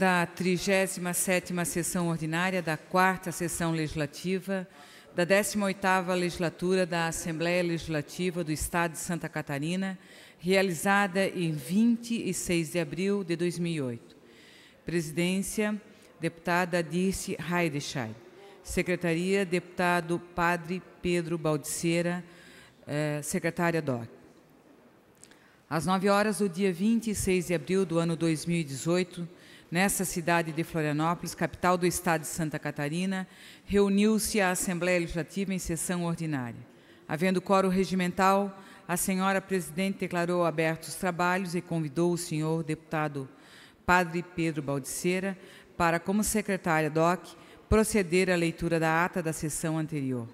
da 37ª Sessão Ordinária da 4 Sessão Legislativa da 18ª Legislatura da Assembleia Legislativa do Estado de Santa Catarina, realizada em 26 de abril de 2008. Presidência, deputada Dirce Heidescheid. Secretaria, deputado Padre Pedro Baldiceira, eh, secretária DOC. Às 9 horas do dia 26 de abril do ano 2018, Nessa cidade de Florianópolis, capital do estado de Santa Catarina, reuniu-se a Assembleia Legislativa em sessão ordinária. Havendo coro regimental, a senhora presidente declarou abertos os trabalhos e convidou o senhor deputado Padre Pedro Baldiceira para, como secretária DOC, proceder à leitura da ata da sessão anterior,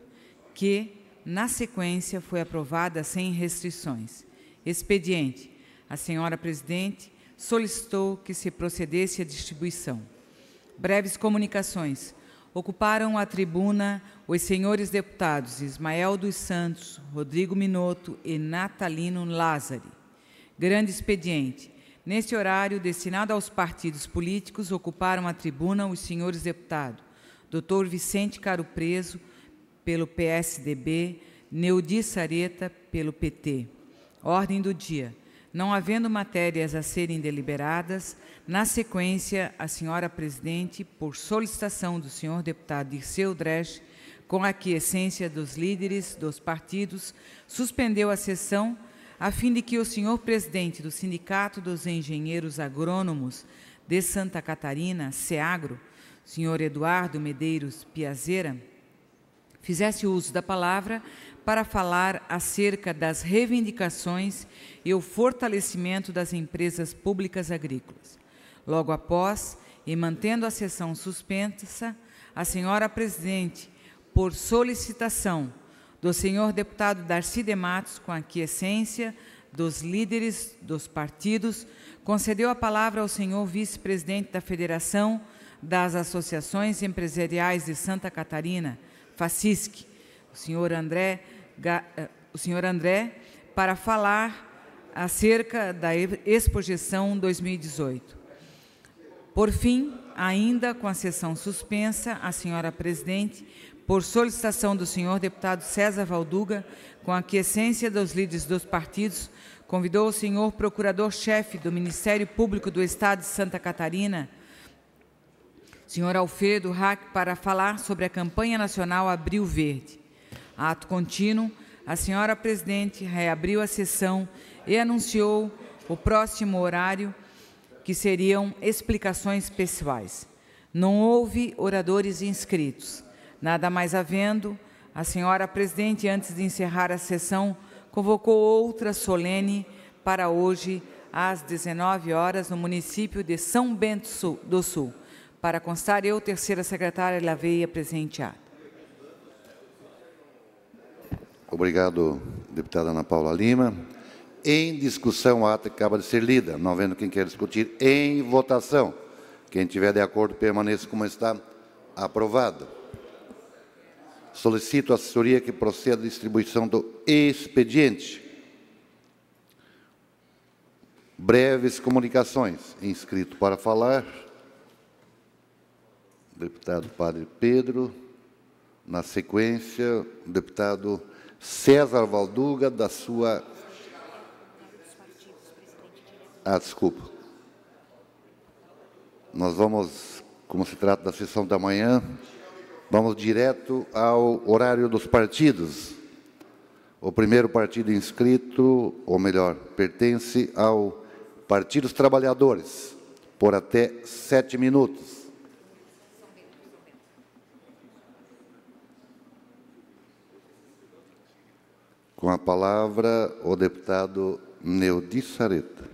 que, na sequência, foi aprovada sem restrições. Expediente: a senhora presidente solicitou que se procedesse à distribuição. Breves comunicações. Ocuparam a tribuna os senhores deputados Ismael dos Santos, Rodrigo Minotto e Natalino Lázari. Grande expediente. Neste horário destinado aos partidos políticos, ocuparam a tribuna os senhores deputados Dr. Vicente Caro Preso, pelo PSDB, Neudi Sareta, pelo PT. Ordem do dia. Não havendo matérias a serem deliberadas, na sequência, a senhora presidente, por solicitação do senhor deputado Dirceu Dresch, com a quiescência dos líderes dos partidos, suspendeu a sessão a fim de que o senhor presidente do Sindicato dos Engenheiros Agrônomos de Santa Catarina, SEAGRO, senhor Eduardo Medeiros Piazeira, fizesse uso da palavra para falar acerca das reivindicações e o fortalecimento das empresas públicas agrícolas. Logo após, e mantendo a sessão suspensa, a senhora presidente, por solicitação do senhor deputado Darcy de Matos, com aquiescência dos líderes dos partidos, concedeu a palavra ao senhor vice-presidente da Federação das Associações Empresariais de Santa Catarina, FACISC, o senhor André eh, o senhor André para falar acerca da Exposição 2018. Por fim, ainda com a sessão suspensa, a senhora presidente, por solicitação do senhor deputado César Valduga, com a aquiescência dos líderes dos partidos, convidou o senhor procurador-chefe do Ministério Público do Estado de Santa Catarina, senhor Alfredo Hack, para falar sobre a campanha nacional Abril Verde. Ato contínuo, a senhora presidente reabriu a sessão e anunciou o próximo horário, que seriam explicações especiais. Não houve oradores inscritos. Nada mais havendo, a senhora presidente, antes de encerrar a sessão, convocou outra solene para hoje, às 19 horas, no município de São Bento do Sul. Para constar, eu, terceira secretária, lavei presente presentear. Obrigado, deputada Ana Paula Lima. Em discussão, o ato que acaba de ser lida. Não vendo quem quer discutir, em votação. Quem tiver de acordo, permaneça como está. Aprovado. Solicito a assessoria que proceda à distribuição do expediente. Breves comunicações. Inscrito para falar. Deputado Padre Pedro. Na sequência, deputado César Valduga, da sua. Ah, desculpa. Nós vamos, como se trata da sessão da manhã, vamos direto ao horário dos partidos. O primeiro partido inscrito, ou melhor, pertence ao Partido dos Trabalhadores, por até sete minutos. Com a palavra, o deputado Neudi Sareta.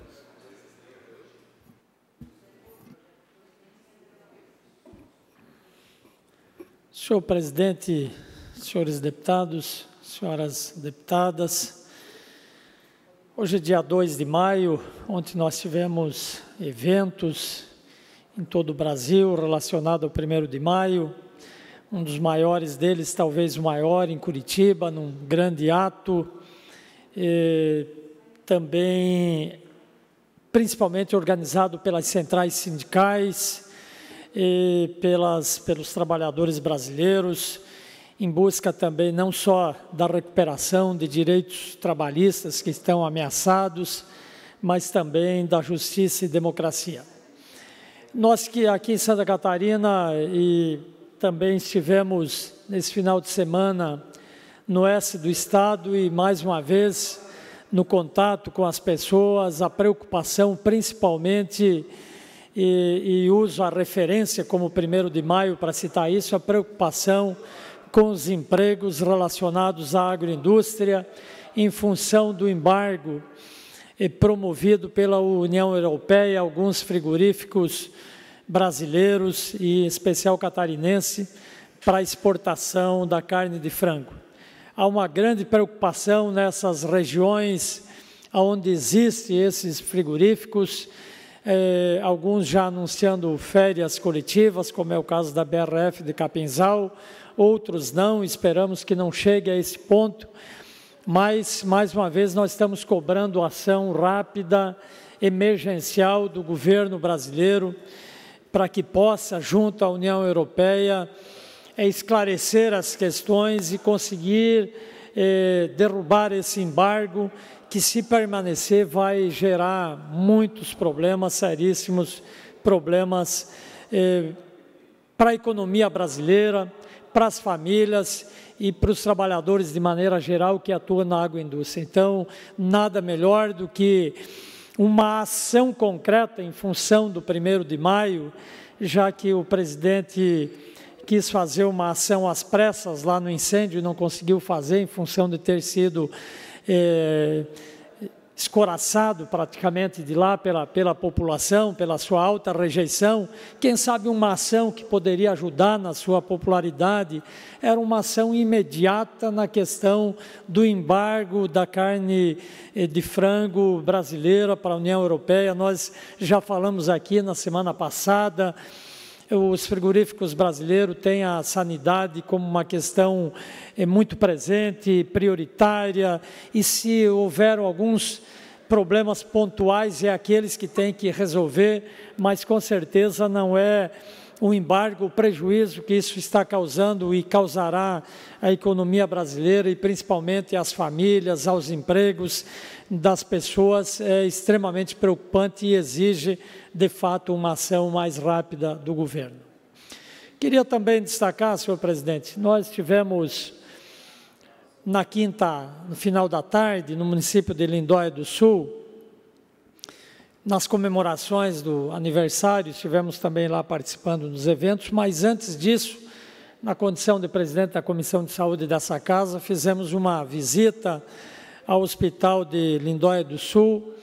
Senhor presidente, senhores deputados, senhoras deputadas, hoje é dia 2 de maio, onde nós tivemos eventos em todo o Brasil relacionados ao 1 de maio, um dos maiores deles, talvez o maior, em Curitiba, num grande ato. E também, principalmente organizado pelas centrais sindicais e pelas, pelos trabalhadores brasileiros, em busca também não só da recuperação de direitos trabalhistas que estão ameaçados, mas também da justiça e democracia. Nós que aqui em Santa Catarina e também estivemos nesse final de semana no S do Estado e, mais uma vez, no contato com as pessoas, a preocupação principalmente, e, e uso a referência como 1 de maio para citar isso, a preocupação com os empregos relacionados à agroindústria em função do embargo eh, promovido pela União Europeia, alguns frigoríficos brasileiros e em especial catarinense para exportação da carne de frango. Há uma grande preocupação nessas regiões onde existem esses frigoríficos, eh, alguns já anunciando férias coletivas, como é o caso da BRF de Capinzal, outros não, esperamos que não chegue a esse ponto, mas, mais uma vez, nós estamos cobrando ação rápida, emergencial do governo brasileiro, para que possa, junto à União Europeia, é, esclarecer as questões e conseguir é, derrubar esse embargo, que, se permanecer, vai gerar muitos problemas, seríssimos problemas é, para a economia brasileira, para as famílias e para os trabalhadores de maneira geral que atuam na agroindústria. Então, nada melhor do que uma ação concreta em função do 1 de maio, já que o presidente quis fazer uma ação às pressas lá no incêndio e não conseguiu fazer em função de ter sido. Eh, escoraçado praticamente de lá pela, pela população, pela sua alta rejeição. Quem sabe uma ação que poderia ajudar na sua popularidade era uma ação imediata na questão do embargo da carne eh, de frango brasileira para a União Europeia. Nós já falamos aqui na semana passada os frigoríficos brasileiros têm a sanidade como uma questão eh, muito presente, prioritária, e se houver alguns problemas pontuais, é aqueles que têm que resolver, mas com certeza não é o embargo, o prejuízo que isso está causando e causará à economia brasileira e principalmente às famílias, aos empregos das pessoas é extremamente preocupante e exige, de fato, uma ação mais rápida do governo. Queria também destacar, senhor presidente, nós tivemos na quinta, no final da tarde, no município de Lindóia do Sul, nas comemorações do aniversário, estivemos também lá participando dos eventos, mas antes disso, na condição de presidente da Comissão de Saúde dessa casa, fizemos uma visita ao Hospital de Lindóia do Sul,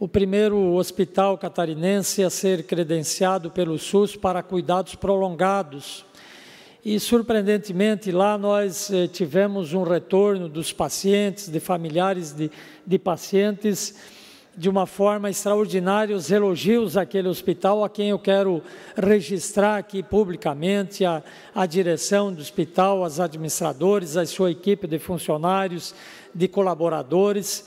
o primeiro hospital catarinense a ser credenciado pelo SUS para cuidados prolongados. E, surpreendentemente, lá nós eh, tivemos um retorno dos pacientes, de familiares de, de pacientes, de uma forma extraordinária os elogios àquele hospital, a quem eu quero registrar aqui publicamente, a, a direção do hospital, os administradores, a sua equipe de funcionários, de colaboradores,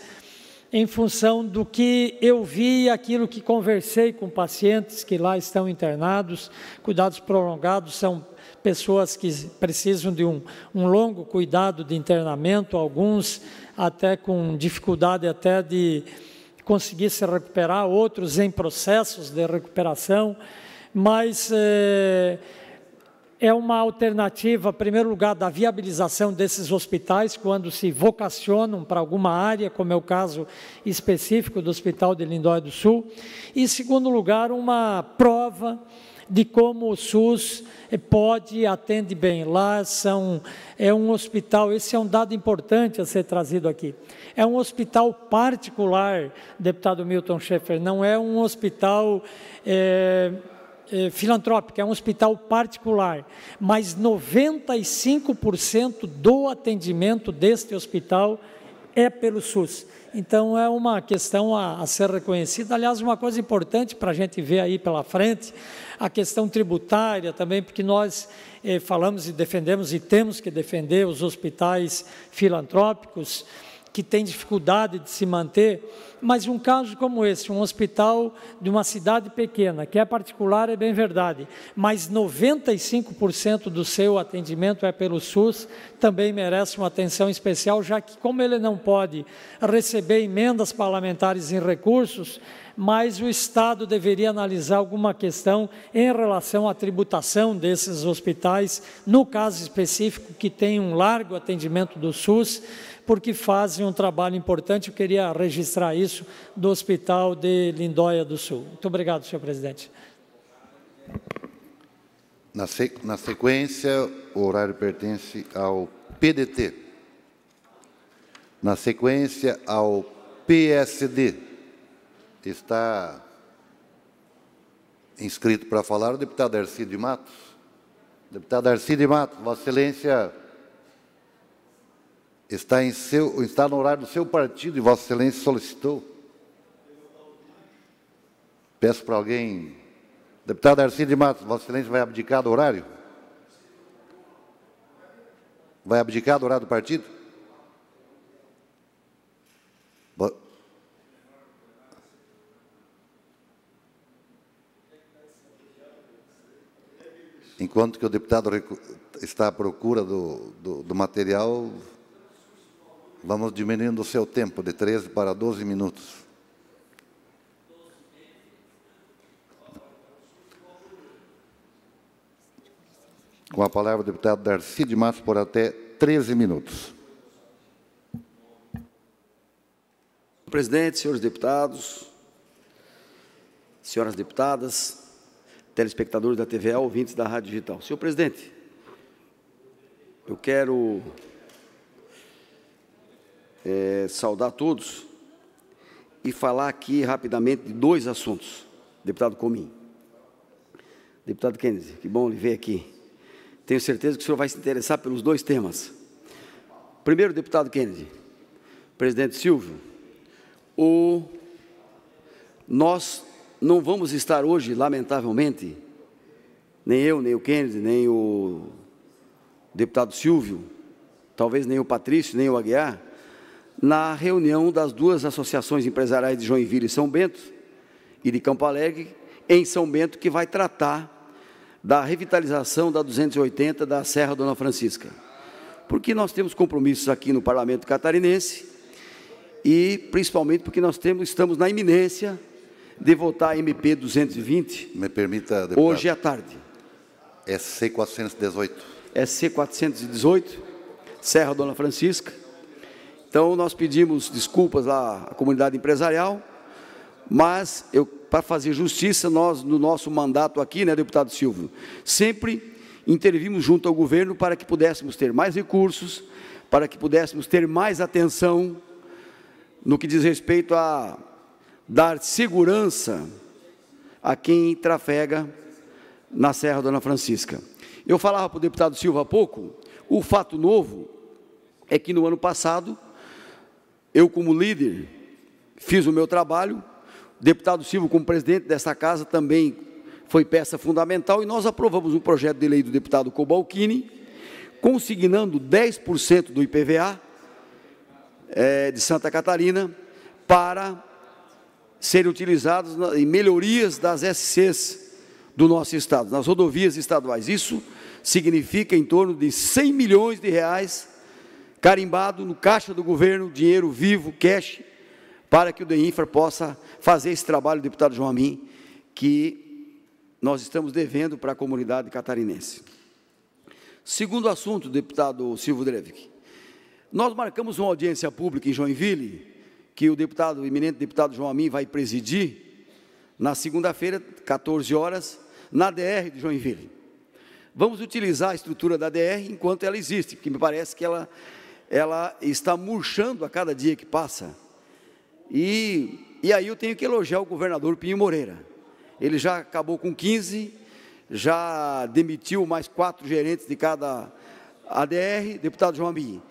em função do que eu vi e aquilo que conversei com pacientes que lá estão internados, cuidados prolongados são pessoas que precisam de um, um, longo cuidado de internamento, alguns até com dificuldade até de conseguir se recuperar, outros em processos de recuperação, mas eh, é, uma alternativa, em primeiro lugar, da viabilização desses hospitais quando se vocacionam para alguma área, como é o caso específico do Hospital de Lindóia do Sul, e, em segundo lugar, uma prova de como o SUS pode atende bem. Lá são é um hospital, esse é um dado importante a ser trazido aqui. É um hospital particular, deputado Milton Schaefer, não é um hospital é, é, filantrópico, é um hospital particular. Mas 95% do atendimento deste hospital é pelo SUS. Então é uma questão a, a ser reconhecida. Aliás, uma coisa importante para a gente ver aí pela frente, a questão tributária também, porque nós eh, falamos e defendemos e temos que defender os hospitais filantrópicos que tem dificuldade de se manter, mas um caso como esse, um hospital de uma cidade pequena, que é particular, é bem verdade, mas 95% do seu atendimento é pelo SUS, também merece uma atenção especial, já que, como ele não pode receber emendas parlamentares em recursos, mas o Estado deveria analisar alguma questão em relação à tributação desses hospitais, no caso específico, que tem um largo atendimento do SUS, porque fazem um trabalho importante. Eu queria registrar isso do Hospital de Lindóia do Sul. Muito obrigado, senhor presidente. Na sequência, o horário pertence ao PDT. Na sequência, ao PSD. Está inscrito para falar o deputado Arcide Matos. Deputado Arcide Matos, Vossa Excelência está, em seu, está no horário do seu partido e Vossa Excelência solicitou. Peço para alguém. Deputado Arcide Matos, Vossa Excelência vai abdicar do horário? Vai abdicar do horário do partido? Enquanto que o deputado está à procura do, do, do material, Vamos diminuindo o seu tempo de 13 para 12 minutos. Com a palavra o deputado Darcy de Matos por até 13 minutos. Presidente, senhores deputados, senhoras deputadas, telespectadores da TVA, ouvintes da Rádio Digital. Senhor presidente, eu quero é, saudar todos e falar aqui rapidamente de dois assuntos. Deputado Comim. Deputado Kennedy, que bom lhe ver aqui. Tenho certeza que o senhor vai se interessar pelos dois temas. Primeiro, deputado Kennedy, presidente Silvio, o... nós não vamos estar hoje, lamentavelmente, nem eu, nem o Kennedy, nem o deputado Silvio, talvez nem o Patrício, nem o Aguiar, na reunião das duas associações empresariais de Joinville e São Bento e de Campo Alegre, em São Bento, que vai tratar da revitalização da 280 da Serra Dona Francisca. Porque nós temos compromissos aqui no Parlamento catarinense e principalmente porque nós temos, estamos na iminência de votar a MP 220. Me permita, deputado. Hoje à tarde. SC 418. SC 418, Serra Dona Francisca então, nós pedimos desculpas à comunidade empresarial, mas eu, para fazer justiça, nós, no nosso mandato aqui, né, deputado Silvio, sempre intervimos junto ao governo para que pudéssemos ter mais recursos, para que pudéssemos ter mais atenção no que diz respeito a dar segurança a quem trafega na Serra Dona Francisca. Eu falava para o deputado Silva há pouco, o fato novo é que no ano passado eu, como líder, fiz o meu trabalho, o deputado Silvio, como presidente dessa casa, também foi peça fundamental, e nós aprovamos um projeto de lei do deputado Cobalcini, consignando 10% do IPVA é, de Santa Catarina para serem utilizados em melhorias das SCs do nosso Estado, nas rodovias estaduais. Isso significa em torno de 100 milhões de reais carimbado no caixa do governo, dinheiro vivo, cash, para que o DEINFRA possa fazer esse trabalho, deputado João Amin, que nós estamos devendo para a comunidade catarinense. Segundo assunto, deputado Silvio Drevic, nós marcamos uma audiência pública em Joinville, que o deputado, o eminente deputado João Amin vai presidir, na segunda-feira, 14 horas, na DR de Joinville. Vamos utilizar a estrutura da DR enquanto ela existe, porque me parece que ela ela está murchando a cada dia que passa. E, e aí eu tenho que elogiar o governador Pinho Moreira. Ele já acabou com 15, já demitiu mais quatro gerentes de cada ADR, deputado João Amin.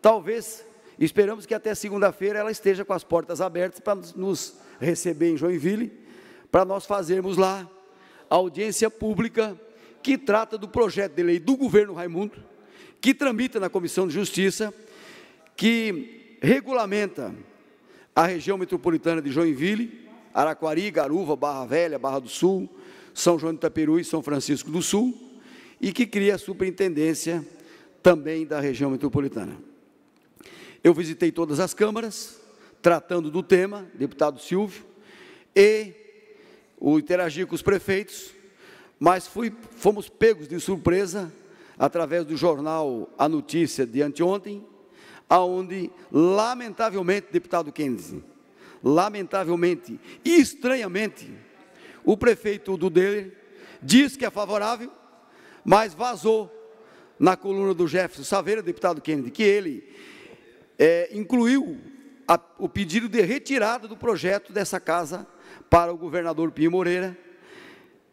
Talvez, esperamos que até segunda-feira ela esteja com as portas abertas para nos receber em Joinville, para nós fazermos lá a audiência pública que trata do projeto de lei do governo Raimundo, que tramita na Comissão de Justiça que regulamenta a região metropolitana de Joinville, Araquari, Garuva, Barra Velha, Barra do Sul, São João de Itaperu e São Francisco do Sul, e que cria a superintendência também da região metropolitana. Eu visitei todas as câmaras, tratando do tema, deputado Silvio, e o interagir com os prefeitos, mas fui, fomos pegos de surpresa através do jornal A Notícia de anteontem, aonde lamentavelmente, deputado Kennedy, lamentavelmente e estranhamente, o prefeito do dele diz que é favorável, mas vazou na coluna do Jefferson Saveira, deputado Kennedy, que ele é, incluiu a, o pedido de retirada do projeto dessa casa para o governador Pinho Moreira,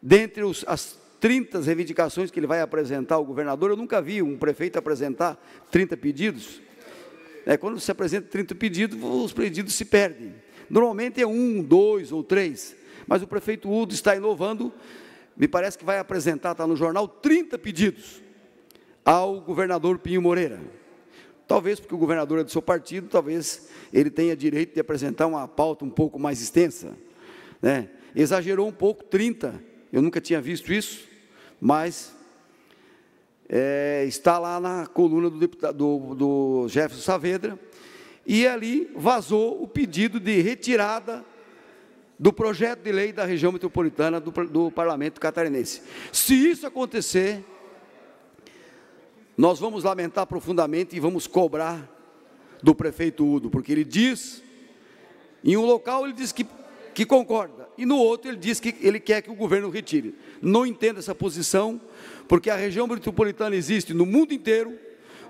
dentre os, as 30 reivindicações que ele vai apresentar ao governador, eu nunca vi um prefeito apresentar 30 pedidos, né, quando se apresenta 30 pedidos, os pedidos se perdem. Normalmente é um, dois ou três, mas o prefeito Udo está inovando, me parece que vai apresentar, está no jornal, 30 pedidos ao governador Pinho Moreira. Talvez porque o governador é do seu partido, talvez ele tenha direito de apresentar uma pauta um pouco mais extensa. Né? Exagerou um pouco, 30, eu nunca tinha visto isso, mas é, está lá na coluna do, deputado, do, do Jefferson Saavedra, e ali vazou o pedido de retirada do projeto de lei da região metropolitana do, do parlamento catarinense. Se isso acontecer, nós vamos lamentar profundamente e vamos cobrar do prefeito Udo, porque ele diz, em um local ele diz que que concorda, e no outro ele diz que ele quer que o governo retire. Não entendo essa posição, porque a região metropolitana existe no mundo inteiro,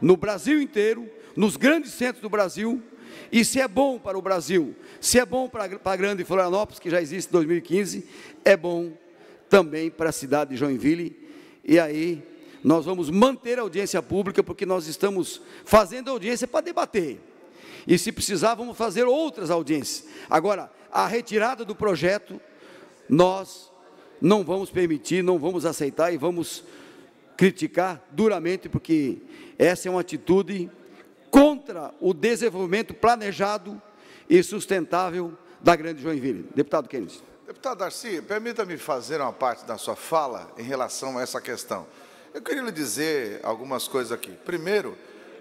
no Brasil inteiro, nos grandes centros do Brasil, e se é bom para o Brasil, se é bom para, a grande Florianópolis, que já existe em 2015, é bom também para a cidade de Joinville, e aí nós vamos manter a audiência pública, porque nós estamos fazendo audiência para debater, e se precisar, vamos fazer outras audiências. Agora, a retirada do projeto, nós não vamos permitir, não vamos aceitar e vamos criticar duramente, porque essa é uma atitude contra o desenvolvimento planejado e sustentável da Grande Joinville. Deputado Kennedy. Deputado Darcy, permita-me fazer uma parte da sua fala em relação a essa questão. Eu queria lhe dizer algumas coisas aqui. Primeiro,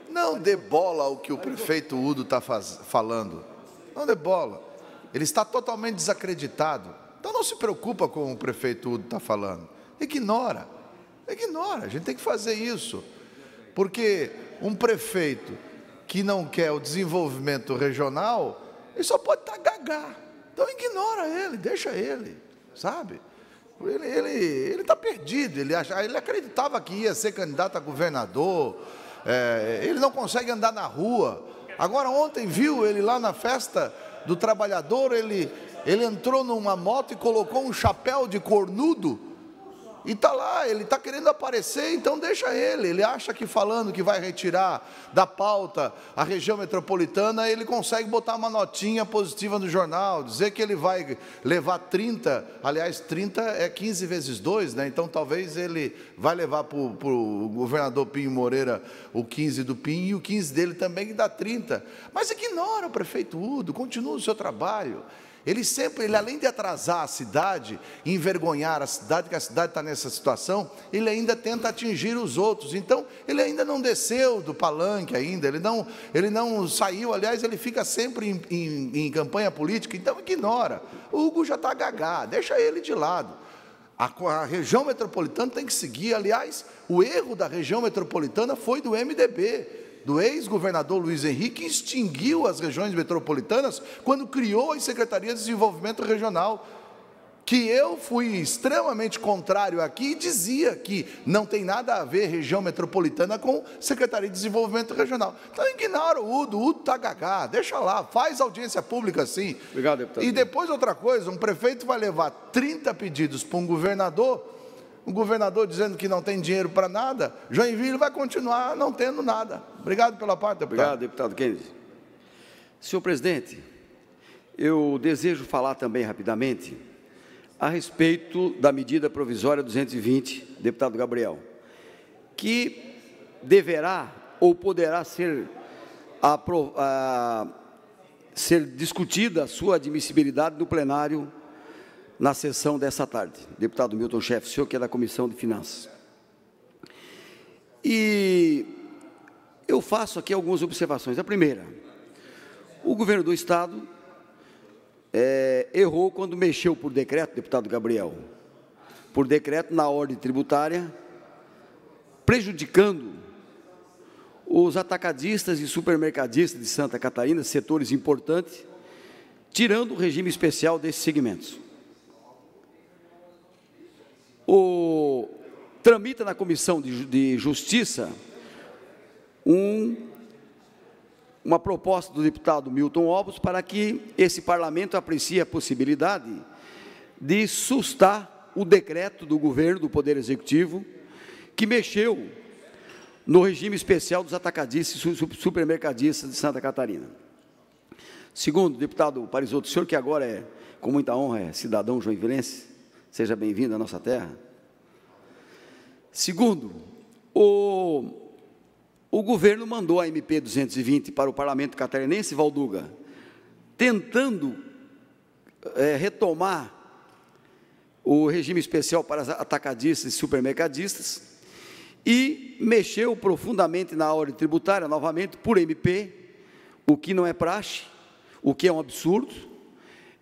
não dê bola ao que o prefeito Udo está falando. Não dê bola ele está totalmente desacreditado. Então não se preocupa com o, prefeito Udo está falando. Ignora. Ignora. A gente tem que fazer isso. Porque um prefeito que não quer o desenvolvimento regional, ele só pode estar tá gagá. Então ignora ele, deixa ele, sabe? Ele está ele, ele tá perdido, ele, acha, ele acreditava que ia ser candidato a governador, é, ele não consegue andar na rua. Agora, ontem viu ele lá na festa do trabalhador, ele, ele entrou numa moto e colocou um chapéu de cornudo e está lá, ele está querendo aparecer, então deixa ele. Ele acha que falando que vai retirar da pauta a região metropolitana, ele consegue botar uma notinha positiva no jornal, dizer que ele vai levar 30, aliás, 30 é 15 vezes 2, né? então talvez ele vai levar para o governador Pinho Moreira o 15 do Pinho e o 15 dele também, que dá 30. Mas é ignora o prefeito Udo, continua o seu trabalho. Ele sempre, ele além de atrasar a cidade, envergonhar a cidade, que a cidade está nessa situação, ele ainda tenta atingir os outros. Então, ele ainda não desceu do palanque ainda, ele não, ele não saiu, aliás, ele fica sempre em, em, em campanha política, então ignora. O Hugo já está gagá, deixa ele de lado. A, a região metropolitana tem que seguir, aliás, o erro da região metropolitana foi do MDB do ex-governador Luiz Henrique extinguiu as regiões metropolitanas quando criou a secretaria de desenvolvimento regional que eu fui extremamente contrário aqui e dizia que não tem nada a ver região metropolitana com Secretaria de Desenvolvimento Regional. Então ignora o Udo, o Udo está gagá, deixa lá, faz audiência pública assim. Obrigado, deputado. E depois outra coisa, um prefeito vai levar 30 pedidos para um governador o governador dizendo que não tem dinheiro para nada, Joinville vai continuar não tendo nada. Obrigado pela parte, deputado. Obrigado, deputado Kennedy. Senhor presidente, eu desejo falar também rapidamente a respeito da medida provisória 220, deputado Gabriel, que deverá ou poderá ser, a, ser discutida a sua admissibilidade no plenário na sessão dessa tarde. Deputado Milton Chefe, senhor que é da Comissão de Finanças. E eu faço aqui algumas observações. A primeira, o governo do Estado é, errou quando mexeu por decreto, deputado Gabriel, por decreto na ordem tributária, prejudicando os atacadistas e supermercadistas de Santa Catarina, setores importantes, tirando o regime especial desses segmentos o, tramita na Comissão de, de Justiça um, uma proposta do deputado Milton Obos para que esse parlamento aprecie a possibilidade de sustar o decreto do governo, do Poder Executivo, que mexeu no regime especial dos atacadistas e supermercadistas de Santa Catarina. Segundo, deputado Parisotto, o senhor que agora é, com muita honra, é cidadão joinvilense, Seja bem-vindo à nossa terra. Segundo, o, o governo mandou a MP 220 para o parlamento catarinense, Valduga, tentando é, retomar o regime especial para atacadistas e supermercadistas e mexeu profundamente na ordem tributária, novamente, por MP, o que não é praxe, o que é um absurdo,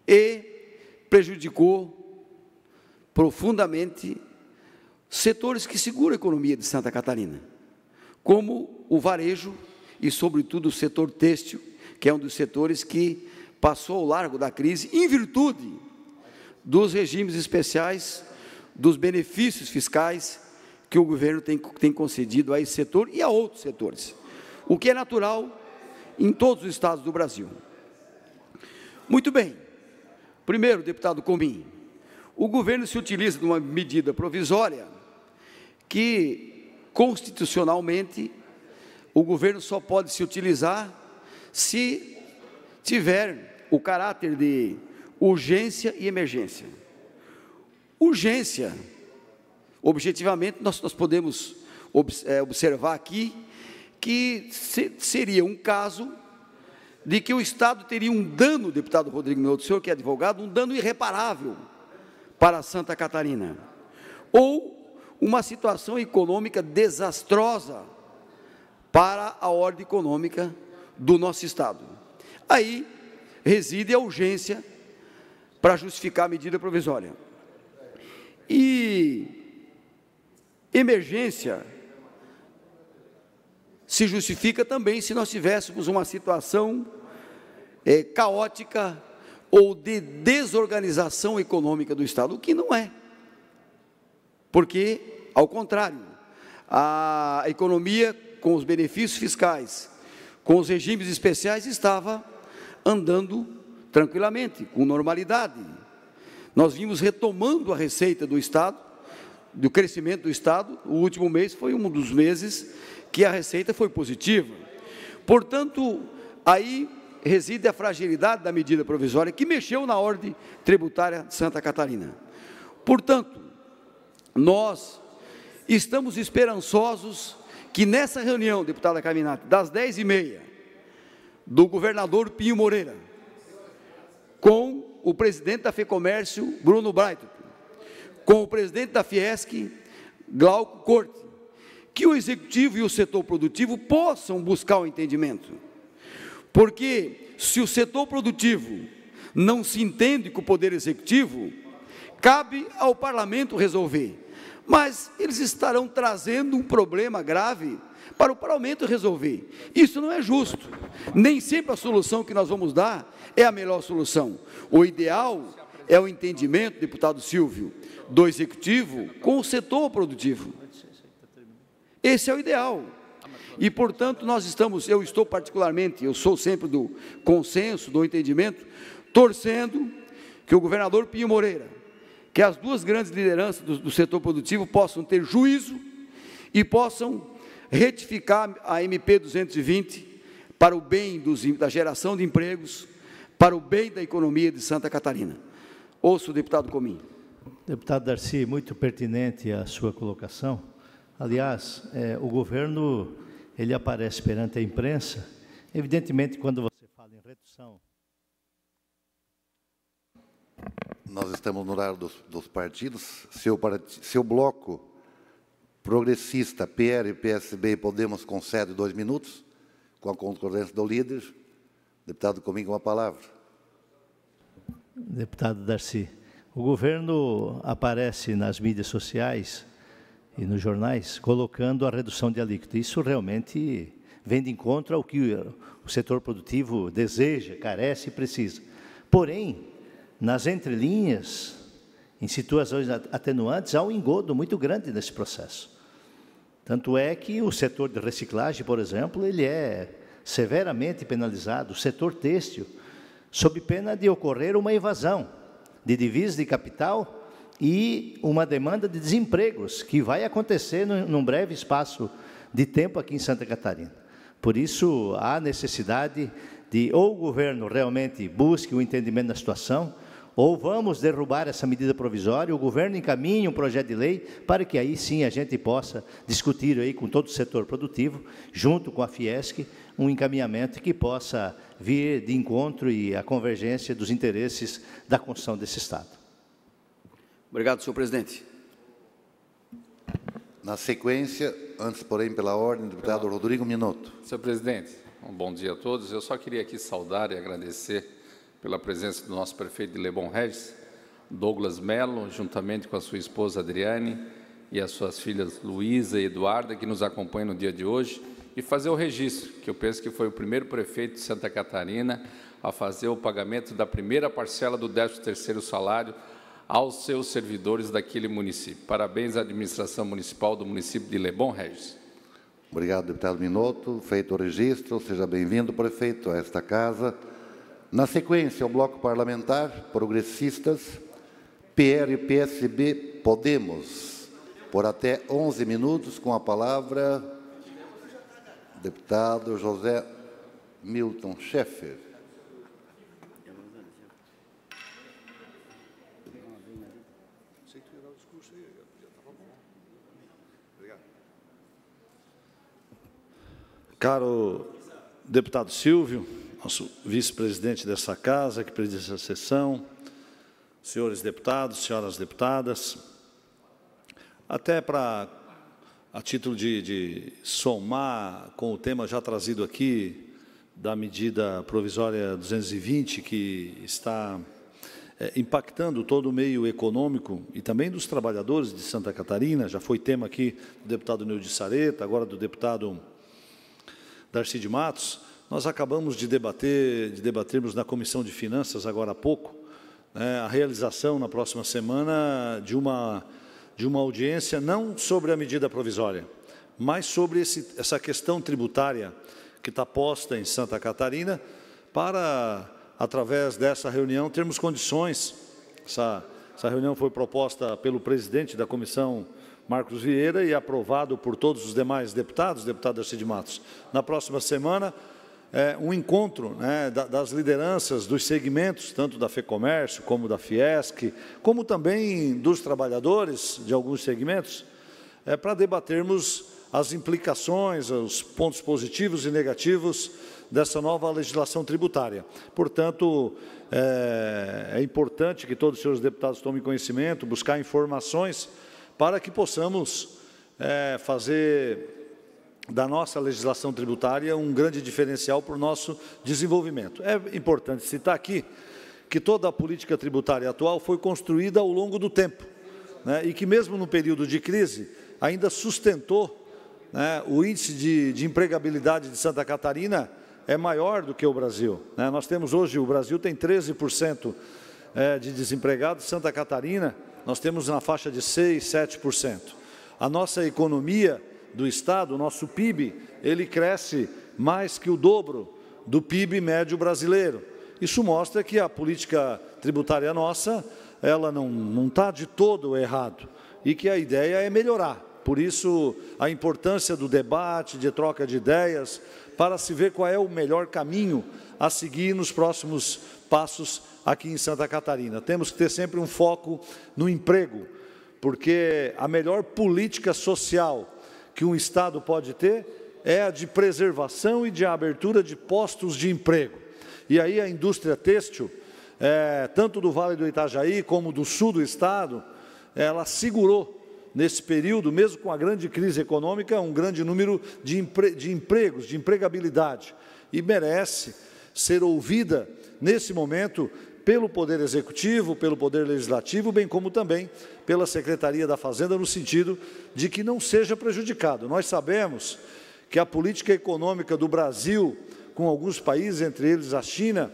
e prejudicou profundamente setores que seguram a economia de Santa Catarina, como o varejo e, sobretudo, o setor têxtil, que é um dos setores que passou ao largo da crise em virtude dos regimes especiais, dos benefícios fiscais que o governo tem, tem concedido a esse setor e a outros setores, o que é natural em todos os estados do Brasil. Muito bem. Primeiro, deputado Comim, o governo se utiliza de uma medida provisória que, constitucionalmente, o governo só pode se utilizar se tiver o caráter de urgência e emergência. Urgência, objetivamente, nós, nós podemos é, observar aqui que seria um caso de que o Estado teria um dano, deputado Rodrigo Meuto, senhor que é advogado, um dano irreparável para Santa Catarina. Ou uma situação econômica desastrosa para a ordem econômica do nosso Estado. Aí reside a urgência para justificar a medida provisória. E emergência se justifica também se nós tivéssemos uma situação é, caótica ou de desorganização econômica do Estado, o que não é. Porque, ao contrário, a economia com os benefícios fiscais, com os regimes especiais, estava andando tranquilamente, com normalidade. Nós vimos retomando a receita do Estado, do crescimento do Estado, o último mês foi um dos meses que a receita foi positiva. Portanto, aí reside a fragilidade da medida provisória que mexeu na ordem tributária de Santa Catarina. Portanto, nós estamos esperançosos que nessa reunião, deputada Caminati, das 10h30, do governador Pinho Moreira, com o presidente da FEComércio, Bruno Braito, com o presidente da Fiesc, Glauco Corte, que o executivo e o setor produtivo possam buscar o entendimento porque se o setor produtivo não se entende com o poder executivo, cabe ao parlamento resolver. Mas eles estarão trazendo um problema grave para o parlamento resolver. Isso não é justo. Nem sempre a solução que nós vamos dar é a melhor solução. O ideal é o entendimento, deputado Silvio, do executivo com o setor produtivo. Esse é o ideal. E, portanto, nós estamos, eu estou particularmente, eu sou sempre do consenso, do entendimento, torcendo que o governador Pinho Moreira, que as duas grandes lideranças do, do setor produtivo possam ter juízo e possam retificar a MP 220 para o bem dos, da geração de empregos, para o bem da economia de Santa Catarina. Ouço o deputado Comim. Deputado Darcy, muito pertinente a sua colocação. Aliás, é, o governo ele aparece perante a imprensa. Evidentemente, quando você fala em redução. Nós estamos no horário dos, dos partidos. Seu, seu bloco progressista, PR, PSB e Podemos concede dois minutos, com a concordância do líder. Deputado, comigo uma palavra. Deputado Darcy, o governo aparece nas mídias sociais e nos jornais colocando a redução de alíquota. Isso realmente vem de encontro ao que o setor produtivo deseja, carece e precisa. Porém, nas entrelinhas, em situações atenuantes, há um engodo muito grande nesse processo. Tanto é que o setor de reciclagem, por exemplo, ele é severamente penalizado, o setor têxtil, sob pena de ocorrer uma evasão de divisas de capital e uma demanda de desempregos que vai acontecer num breve espaço de tempo aqui em Santa Catarina. Por isso, há necessidade de ou o governo realmente busque o um entendimento da situação, ou vamos derrubar essa medida provisória, o governo encaminhe um projeto de lei para que aí sim a gente possa discutir aí com todo o setor produtivo, junto com a Fiesc, um encaminhamento que possa vir de encontro e a convergência dos interesses da construção desse Estado. Obrigado, senhor presidente. Na sequência, antes, porém, pela ordem, deputado Rodrigo Minuto. Senhor presidente, um bom dia a todos. Eu só queria aqui saudar e agradecer pela presença do nosso prefeito de Lebon Regis, Douglas Mello, juntamente com a sua esposa Adriane e as suas filhas Luísa e Eduarda, que nos acompanham no dia de hoje, e fazer o registro, que eu penso que foi o primeiro prefeito de Santa Catarina a fazer o pagamento da primeira parcela do 13º salário aos seus servidores daquele município. Parabéns à administração municipal do município de Lebon Regis. Obrigado, deputado Minoto. Feito o registro, seja bem-vindo, prefeito, a esta casa. Na sequência, o Bloco Parlamentar, Progressistas, PR, PSB, Podemos, por até 11 minutos, com a palavra, deputado José Milton Schaeffer. Caro deputado Silvio, nosso vice-presidente dessa casa, que preside essa sessão, senhores deputados, senhoras deputadas, até para, a título de, de somar com o tema já trazido aqui, da medida provisória 220, que está é, impactando todo o meio econômico e também dos trabalhadores de Santa Catarina, já foi tema aqui do deputado Nildo Sareta, agora do deputado Darcy de Matos, nós acabamos de debater, de debatermos na Comissão de Finanças agora há pouco, né, a realização na próxima semana de uma, de uma audiência não sobre a medida provisória, mas sobre esse, essa questão tributária que está posta em Santa Catarina, para, através dessa reunião, termos condições. Essa, essa reunião foi proposta pelo presidente da Comissão Marcos Vieira e aprovado por todos os demais deputados, deputado Arcide Matos. Na próxima semana, é, um encontro né, das lideranças dos segmentos, tanto da FEComércio como da Fiesc, como também dos trabalhadores de alguns segmentos, é, para debatermos as implicações, os pontos positivos e negativos dessa nova legislação tributária. Portanto, é, é importante que todos os senhores deputados tomem conhecimento, buscar informações para que possamos é, fazer da nossa legislação tributária um grande diferencial para o nosso desenvolvimento. É importante citar aqui que toda a política tributária atual foi construída ao longo do tempo né, e que, mesmo no período de crise, ainda sustentou né, o índice de, de, empregabilidade de Santa Catarina é maior do que o Brasil. Né. Nós temos hoje, o Brasil tem 13% é, de desempregados, Santa Catarina nós temos na faixa de 6%, 7%. A nossa economia do Estado, o nosso PIB, ele cresce mais que o dobro do PIB médio brasileiro. Isso mostra que a política tributária nossa, ela não está de todo errado e que a ideia é melhorar. Por isso, a importância do debate, de troca de ideias, para se ver qual é o melhor caminho a seguir nos próximos passos aqui em Santa Catarina. Temos que ter sempre um foco no emprego, porque a melhor política social que um Estado pode ter é a de preservação e de abertura de postos de emprego. E aí a indústria têxtil, é, tanto do Vale do Itajaí como do sul do Estado, ela segurou nesse período, mesmo com a grande crise econômica, um grande número de, empre de empregos, de empregabilidade. E merece ser ouvida nesse momento pelo Poder Executivo, pelo Poder Legislativo, bem como também pela Secretaria da Fazenda, no sentido de que não seja prejudicado. Nós sabemos que a política econômica do Brasil, com alguns países, entre eles a China,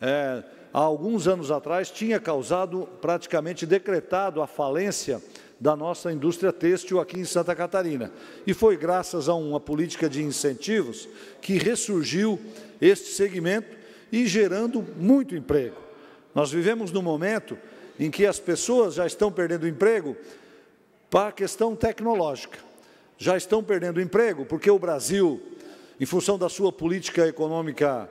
é, há alguns anos atrás tinha causado, praticamente decretado a falência da nossa indústria têxtil aqui em Santa Catarina. E foi graças a uma política de incentivos que ressurgiu este segmento e gerando muito emprego. Nós vivemos num momento em que as pessoas já estão perdendo emprego para a questão tecnológica. Já estão perdendo emprego porque o Brasil, em função da sua política econômica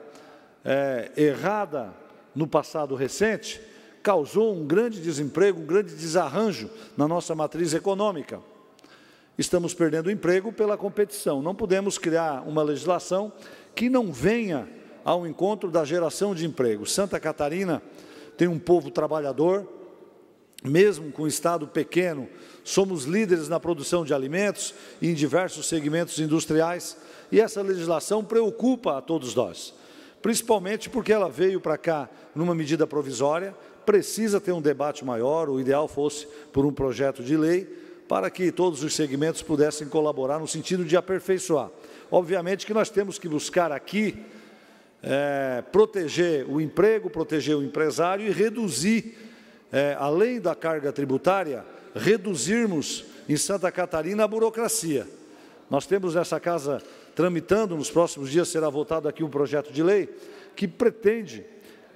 é, errada no passado recente, causou um grande desemprego, um grande desarranjo na nossa matriz econômica. Estamos perdendo emprego pela competição. Não podemos criar uma legislação que não venha ao encontro da geração de emprego. Santa Catarina tem um povo trabalhador, mesmo com o Estado pequeno, somos líderes na produção de alimentos e em diversos segmentos industriais, e essa legislação preocupa a todos nós, principalmente porque ela veio para cá numa medida provisória, precisa ter um debate maior, o ideal fosse por um projeto de lei, para que todos os segmentos pudessem colaborar no sentido de aperfeiçoar. Obviamente que nós temos que buscar aqui é, proteger o emprego, proteger o empresário e reduzir, é, além da carga tributária, reduzirmos em Santa Catarina a burocracia. Nós temos nessa casa tramitando, nos próximos dias será votado aqui um projeto de lei que pretende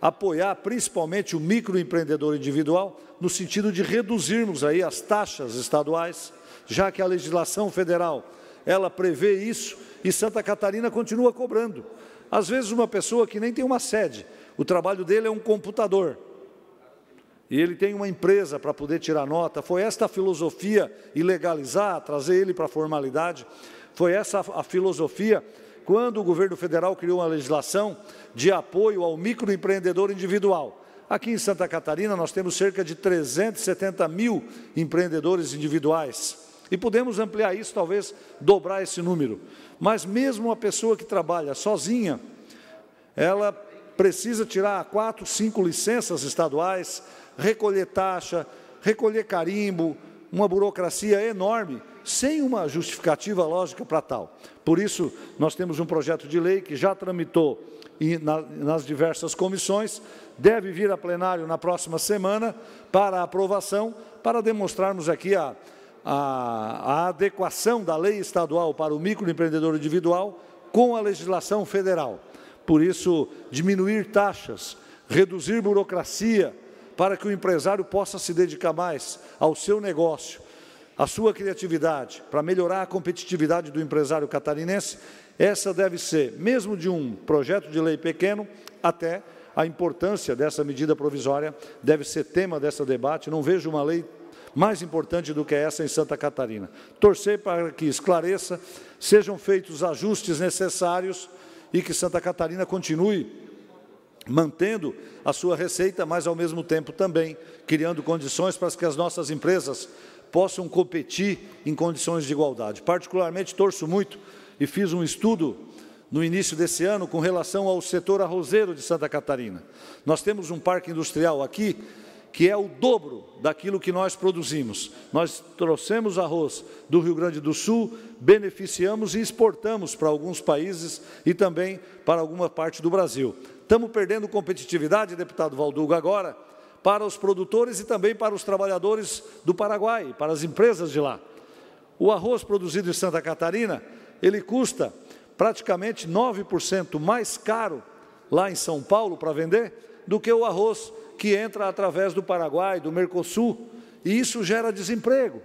apoiar principalmente o microempreendedor individual no sentido de reduzirmos aí as taxas estaduais, já que a legislação federal ela prevê isso e Santa Catarina continua cobrando. Às vezes, uma pessoa que nem tem uma sede, o trabalho dele é um computador. E ele tem uma empresa para poder tirar nota. Foi esta a filosofia e legalizar, trazer ele para a formalidade. Foi essa a filosofia quando o governo federal criou uma legislação de apoio ao microempreendedor individual. Aqui em Santa Catarina, nós temos cerca de 370 mil empreendedores individuais. E podemos ampliar isso, talvez dobrar esse número. Mas mesmo uma pessoa que trabalha sozinha, ela precisa tirar quatro, cinco licenças estaduais, recolher taxa, recolher carimbo, uma burocracia enorme, sem uma justificativa lógica para tal. Por isso, nós temos um projeto de lei que já tramitou nas diversas comissões, deve vir a plenário na próxima semana para aprovação, para demonstrarmos aqui a a, a adequação da lei estadual para o microempreendedor individual com a legislação federal. Por isso, diminuir taxas, reduzir burocracia, para que o empresário possa se dedicar mais ao seu negócio, à sua criatividade, para melhorar a competitividade do empresário catarinense, essa deve ser, mesmo de um projeto de lei pequeno, até a importância dessa medida provisória deve ser tema desse debate. Não vejo uma lei mais importante do que essa em Santa Catarina. Torcer para que esclareça, sejam feitos os ajustes necessários e que Santa Catarina continue mantendo a sua receita, mas ao mesmo tempo também criando condições para que as nossas empresas possam competir em condições de igualdade. Particularmente torço muito e fiz um estudo no início desse ano com relação ao setor arrozeiro de Santa Catarina. Nós temos um parque industrial aqui que é o dobro daquilo que nós produzimos. Nós trouxemos arroz do Rio Grande do Sul, beneficiamos e exportamos para alguns países e também para alguma parte do Brasil. Estamos perdendo competitividade, deputado Valdugo, agora, para os produtores e também para os trabalhadores do Paraguai, para as empresas de lá. O arroz produzido em Santa Catarina, ele custa praticamente 9% mais caro lá em São Paulo para vender do que o arroz que entra através do Paraguai, do Mercosul, e isso gera desemprego.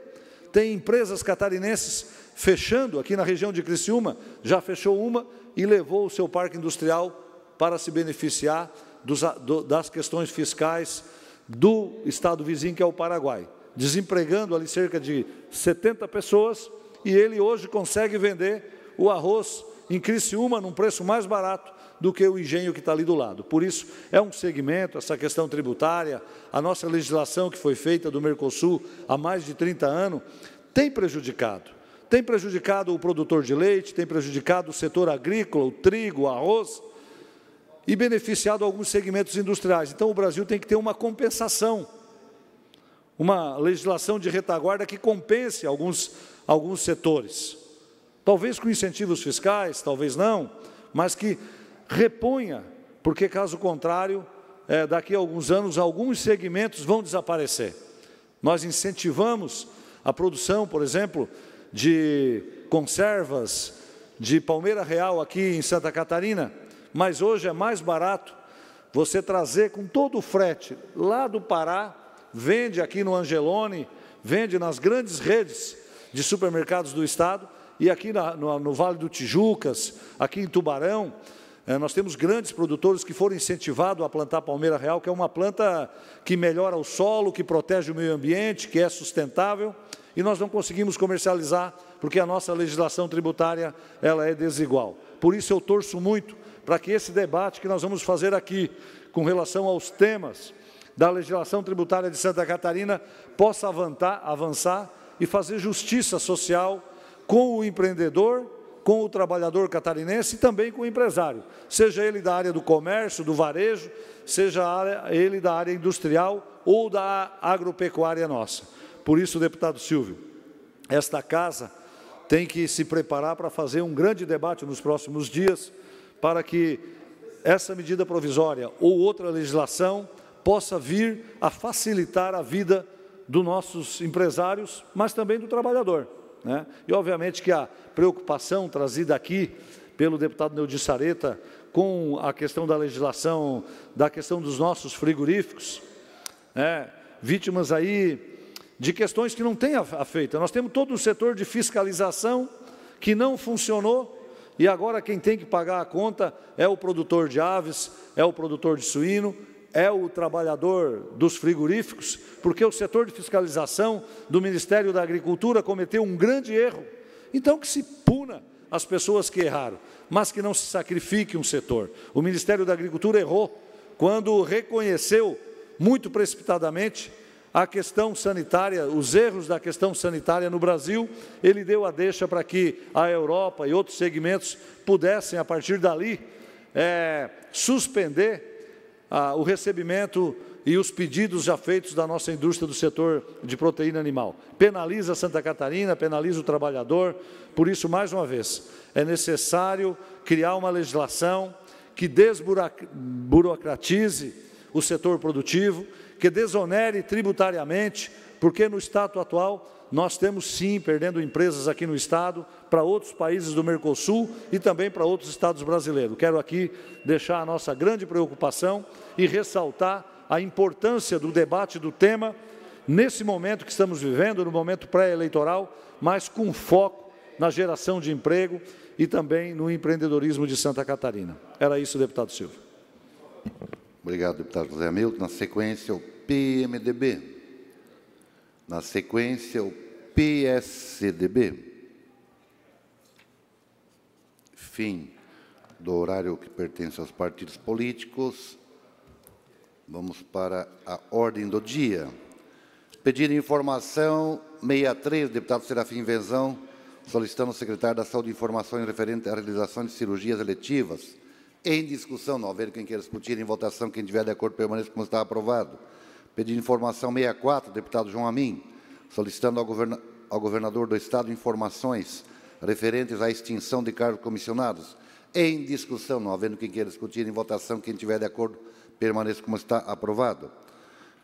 Tem empresas catarinenses fechando aqui na região de Criciúma, já fechou uma e levou o seu parque industrial para se beneficiar dos, do, das questões fiscais do estado vizinho, que é o Paraguai, desempregando ali cerca de 70 pessoas, e ele hoje consegue vender o arroz em Criciúma num preço mais barato do que o engenho que está ali do lado. Por isso, é um segmento, essa questão tributária, a nossa legislação que foi feita do Mercosul há mais de 30 anos, tem prejudicado. Tem prejudicado o produtor de leite, tem prejudicado o setor agrícola, o trigo, o arroz, e beneficiado alguns segmentos industriais. Então, o Brasil tem que ter uma compensação, uma legislação de retaguarda que compense alguns, alguns setores. Talvez com incentivos fiscais, talvez não, mas que reponha, porque caso contrário, é, daqui a alguns anos, alguns segmentos vão desaparecer. Nós incentivamos a produção, por exemplo, de conservas de palmeira real aqui em Santa Catarina, mas hoje é mais barato você trazer com todo o frete lá do Pará, vende aqui no Angelone, vende nas grandes redes de supermercados do Estado, e aqui na, no, no Vale do Tijucas, aqui em Tubarão, eh, nós temos grandes produtores que foram incentivados a plantar palmeira real, que é uma planta que melhora o solo, que protege o meio ambiente, que é sustentável, e nós não conseguimos comercializar porque a nossa legislação tributária ela é desigual. Por isso eu torço muito para que esse debate que nós vamos fazer aqui com relação aos temas da legislação tributária de Santa Catarina possa avançar, avançar e fazer justiça social com o empreendedor com o trabalhador catarinense e também com o empresário, seja ele da área do comércio, do varejo, seja ele da área industrial ou da agropecuária nossa. Por isso, deputado Silvio, esta casa tem que se preparar para fazer um grande debate nos próximos dias para que essa medida provisória ou outra legislação possa vir a facilitar a vida dos nossos empresários, mas também do trabalhador. Né? E, obviamente, que a preocupação trazida aqui pelo deputado Neudi Sareta com a questão da legislação, da questão dos nossos frigoríficos, né? vítimas aí de questões que não têm afeita. Nós temos todo o setor de fiscalização que não funcionou e agora quem tem que pagar a conta é o produtor de aves, é o produtor de suíno, é o trabalhador dos frigoríficos, porque o setor de fiscalização do Ministério da Agricultura cometeu um grande erro. Então, que se puna as pessoas que erraram, mas que não se sacrifique um setor. O Ministério da Agricultura errou quando reconheceu, muito precipitadamente, a questão sanitária, os erros da questão sanitária no Brasil, ele deu a deixa para que a Europa e outros segmentos pudessem, a partir dali, é, suspender ah, o recebimento e os pedidos já feitos da nossa indústria do setor de proteína animal. Penaliza Santa Catarina, penaliza o trabalhador. Por isso, mais uma vez, é necessário criar uma legislação que desburocratize o setor produtivo, que desonere tributariamente porque no status atual nós temos sim perdendo empresas aqui no Estado para outros países do Mercosul e também para outros estados brasileiros. Quero aqui deixar a nossa grande preocupação e ressaltar a importância do debate do tema nesse momento que estamos vivendo, no momento pré-eleitoral, mas com foco na geração de emprego e também no empreendedorismo de Santa Catarina. Era isso, deputado Silva. Obrigado, deputado José Hamilton. Na sequência, o PMDB. Na sequência, o PSDB. Fim do horário que pertence aos partidos políticos. Vamos para a ordem do dia. Pedido de informação 63, deputado Serafim Vezão, solicitando ao secretário da Saúde informações referentes à realização de cirurgias eletivas. Em discussão, não haver quem queira discutir, em votação, quem tiver de acordo permaneça como está aprovado. Pedido de informação 64, deputado João Amin, solicitando ao, governa ao governador do Estado informações referentes à extinção de cargos comissionados. Em discussão, não havendo quem queira discutir, em votação, quem tiver de acordo, permaneça como está aprovado.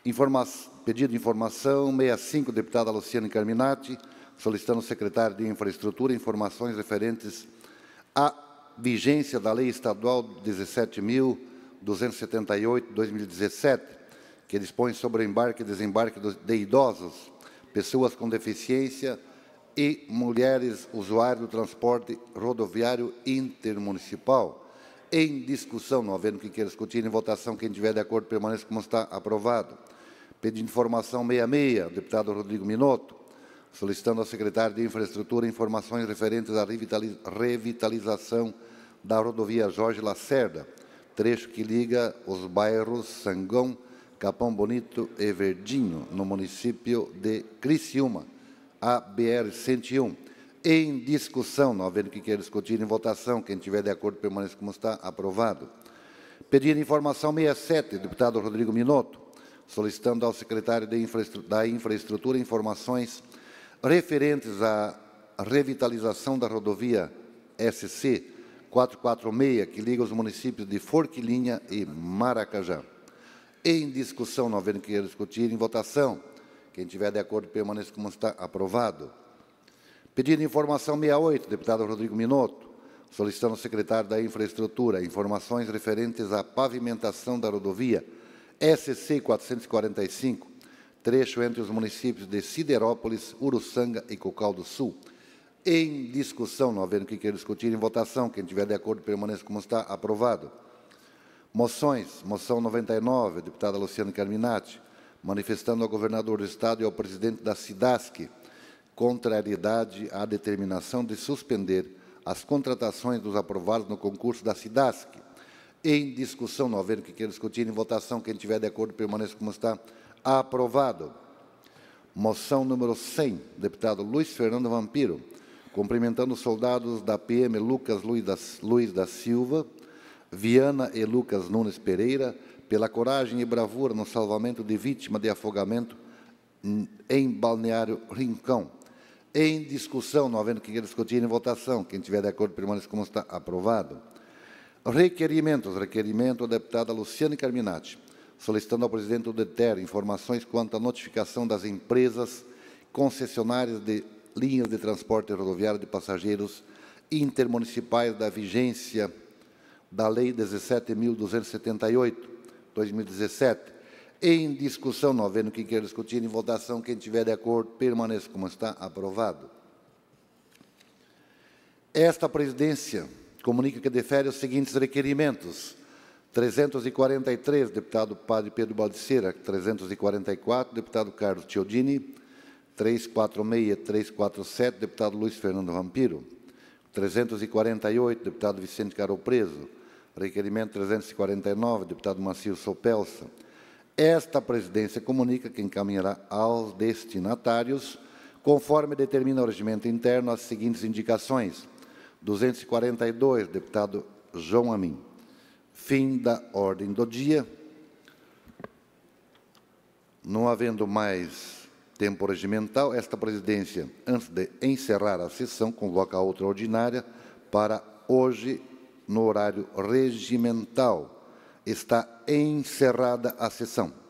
Informa pedido de informação 65, deputada Luciana Carminati, solicitando ao secretário de Infraestrutura informações referentes à vigência da Lei Estadual 17.278, 2017 que dispõe sobre o embarque e desembarque de idosos, pessoas com deficiência e mulheres usuárias do transporte rodoviário intermunicipal. Em discussão, não havendo quem queira discutir, em votação, quem tiver de acordo permaneça como está aprovado. Pede informação 66, deputado Rodrigo Minotto, solicitando ao secretário de Infraestrutura informações referentes à revitalização da rodovia Jorge Lacerda, trecho que liga os bairros Sangão Capão Bonito e Verdinho, no município de Criciúma, ABR 101. Em discussão, não havendo que queira discutir, em votação, quem tiver de acordo permaneça como está, aprovado. Pedir informação 67, deputado Rodrigo Minotto, solicitando ao secretário da Infraestrutura informações referentes à revitalização da rodovia SC 446, que liga os municípios de Forquilinha e Maracajá. Em discussão, não havendo quem discutir, em votação. Quem tiver de acordo, permaneça como está aprovado. Pedido de informação 68, deputado Rodrigo Minotto, solicitando ao secretário da Infraestrutura informações referentes à pavimentação da rodovia SC 445, trecho entre os municípios de Siderópolis, Uruçanga e Cocal do Sul. Em discussão, não havendo que queira discutir, em votação. Quem tiver de acordo, permaneça como está aprovado. Moções, moção 99, deputada Luciana Carminati, manifestando ao governador do Estado e ao presidente da SIDASC contrariedade à determinação de suspender as contratações dos aprovados no concurso da SIDASC. Em discussão, não havendo que queira discutir, em votação, quem tiver de acordo permaneça como está. Aprovado. Moção número 100, deputado Luiz Fernando Vampiro, cumprimentando os soldados da PM Lucas Luiz da, Luiz da Silva, Viana e Lucas Nunes Pereira, pela coragem e bravura no salvamento de vítima de afogamento em Balneário Rincão. Em discussão, não havendo quem queira discutir em votação, quem tiver de acordo permaneça como está aprovado. Requerimentos. Requerimento da deputada Luciane Carminati, solicitando ao presidente do DETER informações quanto à notificação das empresas concessionárias de linhas de transporte rodoviário de passageiros intermunicipais da vigência da Lei 17.278, 2017. Em discussão, não havendo quem queira discutir, em votação, quem tiver de acordo, permaneça como está, aprovado. Esta presidência comunica que defere os seguintes requerimentos. 343, deputado Padre Pedro Baldiceira, 344, deputado Carlos Tiodini, 346 347, deputado Luiz Fernando Rampiro. 348, deputado Vicente Caro Preso. Requerimento 349, deputado Macio Sopelsa. Esta presidência comunica que encaminhará aos destinatários, conforme determina o regimento interno, as seguintes indicações. 242, deputado João Amin. Fim da ordem do dia. Não havendo mais tempo regimental, esta presidência, antes de encerrar a sessão, convoca a outra ordinária para hoje, no horário regimental. Está encerrada a sessão.